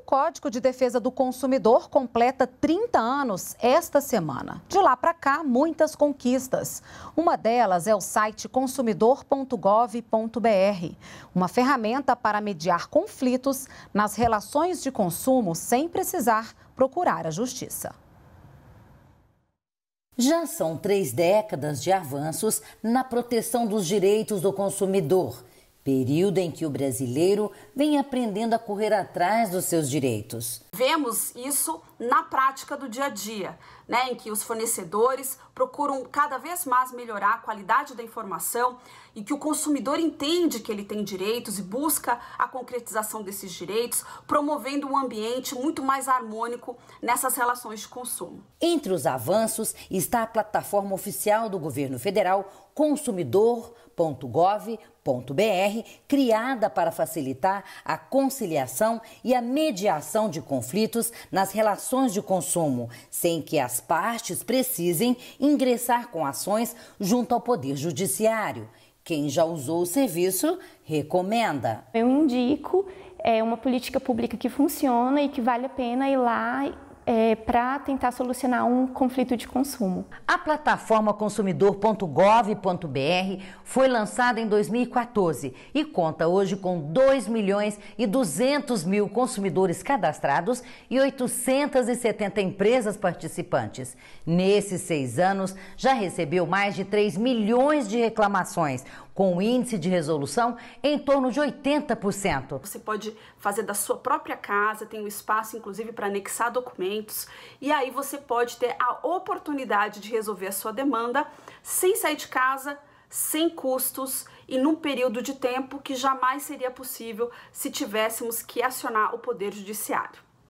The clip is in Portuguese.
o Código de Defesa do Consumidor completa 30 anos esta semana. De lá para cá, muitas conquistas. Uma delas é o site consumidor.gov.br, uma ferramenta para mediar conflitos nas relações de consumo sem precisar procurar a justiça. Já são três décadas de avanços na proteção dos direitos do consumidor período em que o brasileiro vem aprendendo a correr atrás dos seus direitos vemos isso na prática do dia a dia, né, em que os fornecedores procuram cada vez mais melhorar a qualidade da informação e que o consumidor entende que ele tem direitos e busca a concretização desses direitos, promovendo um ambiente muito mais harmônico nessas relações de consumo. Entre os avanços está a plataforma oficial do governo federal consumidor.gov.br, criada para facilitar a conciliação e a mediação de conflitos conflitos nas relações de consumo, sem que as partes precisem ingressar com ações junto ao Poder Judiciário. Quem já usou o serviço recomenda. Eu indico é uma política pública que funciona e que vale a pena ir lá é, para tentar solucionar um conflito de consumo. A plataforma consumidor.gov.br foi lançada em 2014 e conta hoje com 2 milhões e 200 mil consumidores cadastrados e 870 empresas participantes. Nesses seis anos, já recebeu mais de 3 milhões de reclamações, com um índice de resolução em torno de 80%. Você pode fazer da sua própria casa, tem um espaço inclusive para anexar documentos, e aí você pode ter a oportunidade de resolver a sua demanda sem sair de casa, sem custos e num período de tempo que jamais seria possível se tivéssemos que acionar o Poder Judiciário.